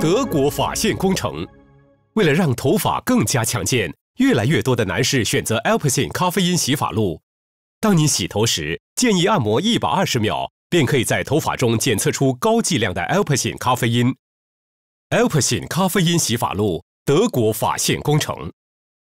德国法线工程，为了让头发更加强健，越来越多的男士选择 Alpecin 咖啡因洗发露。当你洗头时，建议按摩一百二十秒，便可以在头发中检测出高剂量的 Alpecin 咖啡因。Alpecin 咖啡因洗发露，德国法线工程。